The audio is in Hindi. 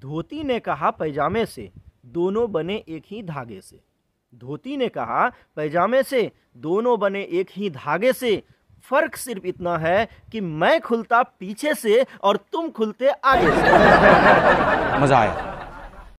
धोती ने कहा पैजामे से दोनों बने एक ही धागे से धोती ने कहा पैजामे से दोनों बने एक ही धागे से फर्क सिर्फ इतना है कि मैं खुलता पीछे से और तुम खुलते आगे से मजा आया